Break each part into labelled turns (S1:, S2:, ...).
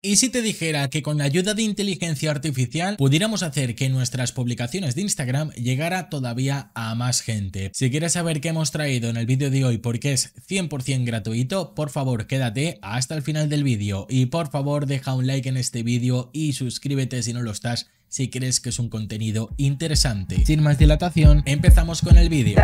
S1: ¿Y si te dijera que con la ayuda de inteligencia artificial pudiéramos hacer que nuestras publicaciones de Instagram llegara todavía a más gente? Si quieres saber qué hemos traído en el vídeo de hoy porque es 100% gratuito, por favor quédate hasta el final del vídeo y por favor deja un like en este vídeo y suscríbete si no lo estás si crees que es un contenido interesante. Sin más dilatación, empezamos con el vídeo.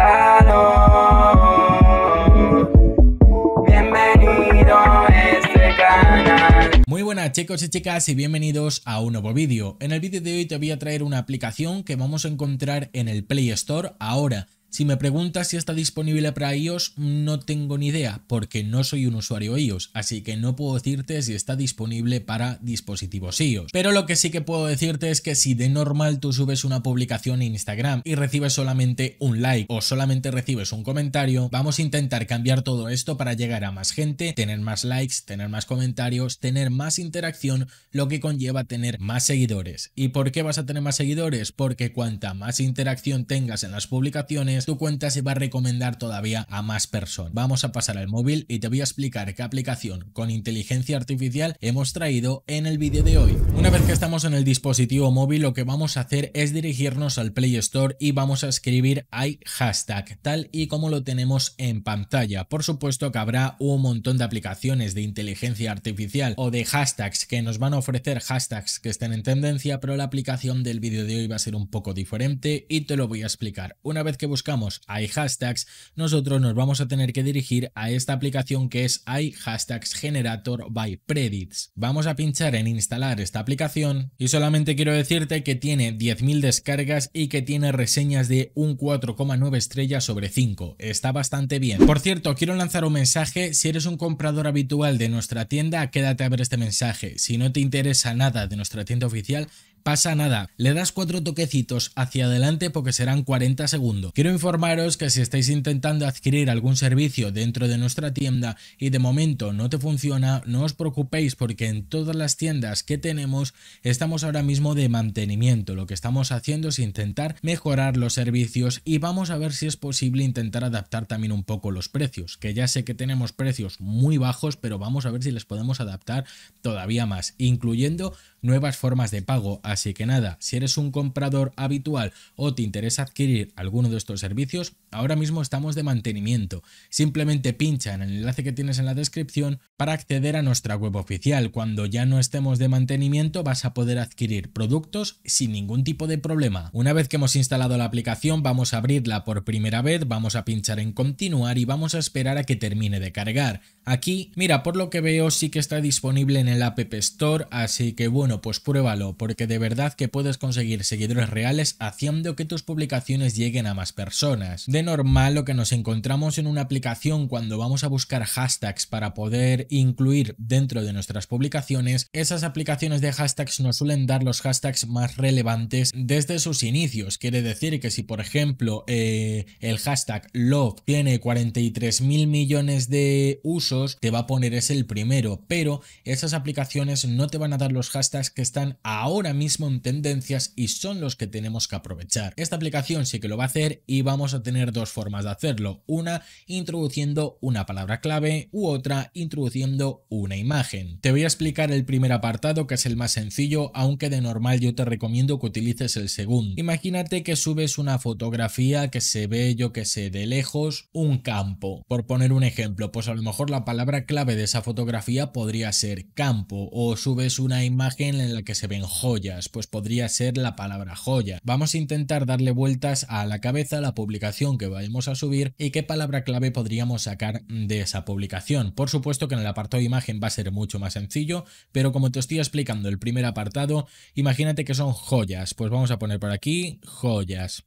S1: Hola chicos y chicas y bienvenidos a un nuevo vídeo. En el vídeo de hoy te voy a traer una aplicación que vamos a encontrar en el Play Store ahora si me preguntas si está disponible para iOS, no tengo ni idea, porque no soy un usuario iOS, así que no puedo decirte si está disponible para dispositivos iOS. Pero lo que sí que puedo decirte es que si de normal tú subes una publicación en Instagram y recibes solamente un like o solamente recibes un comentario, vamos a intentar cambiar todo esto para llegar a más gente, tener más likes, tener más comentarios, tener más interacción, lo que conlleva tener más seguidores. ¿Y por qué vas a tener más seguidores? Porque cuanta más interacción tengas en las publicaciones, tu cuenta se va a recomendar todavía a más personas. Vamos a pasar al móvil y te voy a explicar qué aplicación con inteligencia artificial hemos traído en el vídeo de hoy. Una vez que estamos en el dispositivo móvil lo que vamos a hacer es dirigirnos al Play Store y vamos a escribir hay hashtag tal y como lo tenemos en pantalla. Por supuesto que habrá un montón de aplicaciones de inteligencia artificial o de hashtags que nos van a ofrecer hashtags que estén en tendencia pero la aplicación del vídeo de hoy va a ser un poco diferente y te lo voy a explicar. Una vez que buscamos hay hashtags nosotros nos vamos a tener que dirigir a esta aplicación que es hashtags Generator by Predits. Vamos a pinchar en instalar esta aplicación y solamente quiero decirte que tiene 10.000 descargas y que tiene reseñas de un 4,9 estrellas sobre 5. Está bastante bien. Por cierto, quiero lanzar un mensaje. Si eres un comprador habitual de nuestra tienda, quédate a ver este mensaje. Si no te interesa nada de nuestra tienda oficial, pasa nada. Le das cuatro toquecitos hacia adelante porque serán 40 segundos. Quiero informaros que si estáis intentando adquirir algún servicio dentro de nuestra tienda y de momento no te funciona, no os preocupéis porque en todas las tiendas que tenemos estamos ahora mismo de mantenimiento. Lo que estamos haciendo es intentar mejorar los servicios y vamos a ver si es posible intentar adaptar también un poco los precios, que ya sé que tenemos precios muy bajos, pero vamos a ver si les podemos adaptar todavía más, incluyendo nuevas formas de pago. Así que nada, si eres un comprador habitual o te interesa adquirir alguno de estos servicios, ahora mismo estamos de mantenimiento. Simplemente pincha en el enlace que tienes en la descripción para acceder a nuestra web oficial. Cuando ya no estemos de mantenimiento vas a poder adquirir productos sin ningún tipo de problema. Una vez que hemos instalado la aplicación vamos a abrirla por primera vez, vamos a pinchar en continuar y vamos a esperar a que termine de cargar. Aquí, mira, por lo que veo sí que está disponible en el App Store, así que bueno, pues pruébalo, porque de verdad que puedes conseguir seguidores reales haciendo que tus publicaciones lleguen a más personas. De normal lo que nos encontramos en una aplicación cuando vamos a buscar hashtags para poder incluir dentro de nuestras publicaciones, esas aplicaciones de hashtags nos suelen dar los hashtags más relevantes desde sus inicios. Quiere decir que si por ejemplo eh, el hashtag love tiene 43 mil millones de usos, te va a poner ese el primero, pero esas aplicaciones no te van a dar los hashtags que están ahora mismo en tendencias y son los que tenemos que aprovechar. Esta aplicación sí que lo va a hacer y vamos a tener dos formas de hacerlo. Una introduciendo una palabra clave u otra introduciendo una imagen. Te voy a explicar el primer apartado que es el más sencillo, aunque de normal yo te recomiendo que utilices el segundo. Imagínate que subes una fotografía que se ve, yo que sé, de lejos, un campo. Por poner un ejemplo, pues a lo mejor la palabra clave de esa fotografía podría ser campo o subes una imagen en la que se ven joyas, pues podría ser la palabra joya. Vamos a intentar darle vueltas a la cabeza la publicación que vayamos a subir y qué palabra clave podríamos sacar de esa publicación. Por supuesto que en el apartado imagen va a ser mucho más sencillo, pero como te estoy explicando el primer apartado, imagínate que son joyas, pues vamos a poner por aquí joyas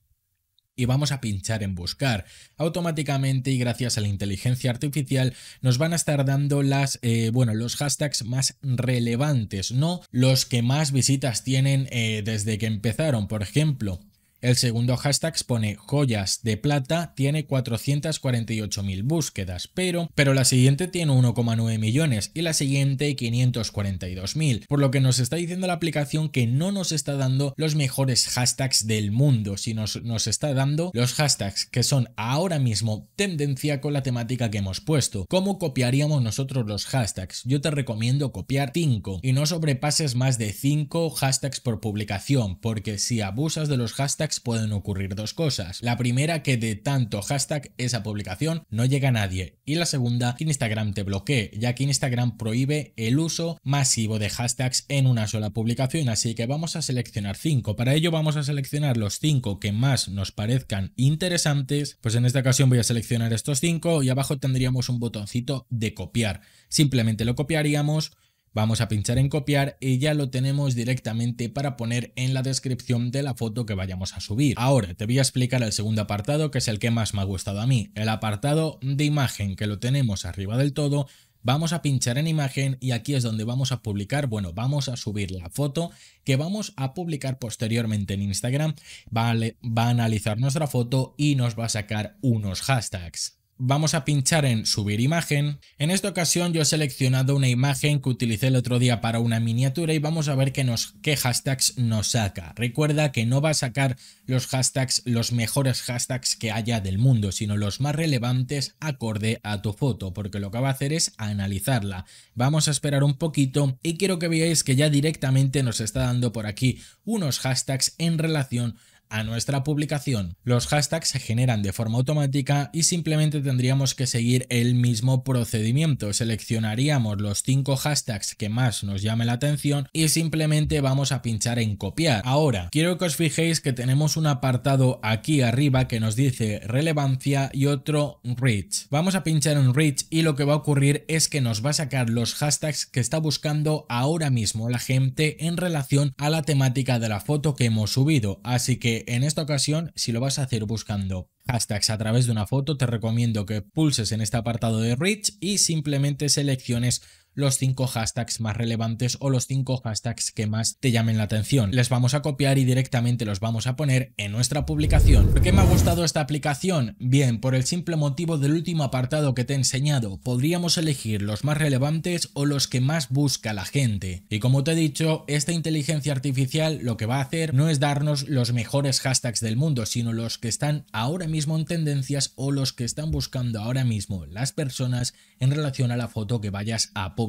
S1: y vamos a pinchar en buscar. Automáticamente y gracias a la inteligencia artificial nos van a estar dando las, eh, bueno, los hashtags más relevantes, no los que más visitas tienen eh, desde que empezaron. Por ejemplo, el segundo hashtag pone joyas de plata, tiene 448.000 búsquedas, pero, pero la siguiente tiene 1,9 millones y la siguiente 542.000, por lo que nos está diciendo la aplicación que no nos está dando los mejores hashtags del mundo, sino nos está dando los hashtags que son ahora mismo tendencia con la temática que hemos puesto. ¿Cómo copiaríamos nosotros los hashtags? Yo te recomiendo copiar 5 y no sobrepases más de 5 hashtags por publicación, porque si abusas de los hashtags pueden ocurrir dos cosas. La primera, que de tanto hashtag esa publicación no llega a nadie. Y la segunda, que Instagram te bloquee, ya que Instagram prohíbe el uso masivo de hashtags en una sola publicación. Así que vamos a seleccionar 5. Para ello vamos a seleccionar los 5 que más nos parezcan interesantes. Pues en esta ocasión voy a seleccionar estos 5 y abajo tendríamos un botoncito de copiar. Simplemente lo copiaríamos Vamos a pinchar en copiar y ya lo tenemos directamente para poner en la descripción de la foto que vayamos a subir. Ahora te voy a explicar el segundo apartado que es el que más me ha gustado a mí, el apartado de imagen que lo tenemos arriba del todo vamos a pinchar en imagen y aquí es donde vamos a publicar, bueno, vamos a subir la foto que vamos a publicar posteriormente en Instagram, va a analizar nuestra foto y nos va a sacar unos hashtags vamos a pinchar en subir imagen. En esta ocasión yo he seleccionado una imagen que utilicé el otro día para una miniatura y vamos a ver qué, nos, qué hashtags nos saca. Recuerda que no va a sacar los hashtags, los mejores hashtags que haya del mundo, sino los más relevantes acorde a tu foto, porque lo que va a hacer es analizarla. Vamos a esperar un poquito y quiero que veáis que ya directamente nos está dando por aquí unos hashtags en relación a nuestra publicación. Los hashtags se generan de forma automática y simplemente tendríamos que seguir el mismo procedimiento. Seleccionaríamos los 5 hashtags que más nos llame la atención y simplemente vamos a pinchar en copiar. Ahora, quiero que os fijéis que tenemos un apartado aquí arriba que nos dice relevancia y otro reach. Vamos a pinchar en reach y lo que va a ocurrir es que nos va a sacar los hashtags que está buscando ahora mismo la gente en relación a la temática de la foto que hemos subido. Así que en esta ocasión, si lo vas a hacer buscando hashtags a través de una foto, te recomiendo que pulses en este apartado de Rich y simplemente selecciones los cinco hashtags más relevantes o los cinco hashtags que más te llamen la atención. Les vamos a copiar y directamente los vamos a poner en nuestra publicación. ¿Por qué me ha gustado esta aplicación? Bien, por el simple motivo del último apartado que te he enseñado. Podríamos elegir los más relevantes o los que más busca la gente. Y como te he dicho, esta inteligencia artificial lo que va a hacer no es darnos los mejores hashtags del mundo, sino los que están ahora mismo en tendencias o los que están buscando ahora mismo las personas en relación a la foto que vayas a publicar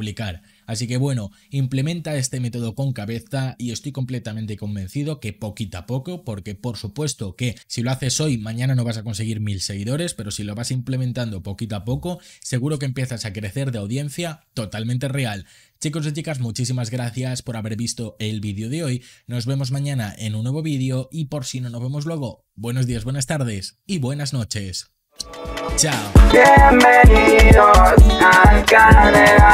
S1: Así que bueno, implementa este método con cabeza y estoy completamente convencido que poquito a poco, porque por supuesto que si lo haces hoy, mañana no vas a conseguir mil seguidores, pero si lo vas implementando poquito a poco, seguro que empiezas a crecer de audiencia totalmente real. Chicos y chicas, muchísimas gracias por haber visto el vídeo de hoy. Nos vemos mañana en un nuevo vídeo y por si no nos vemos luego, buenos días, buenas tardes y buenas noches. Chao. al canal.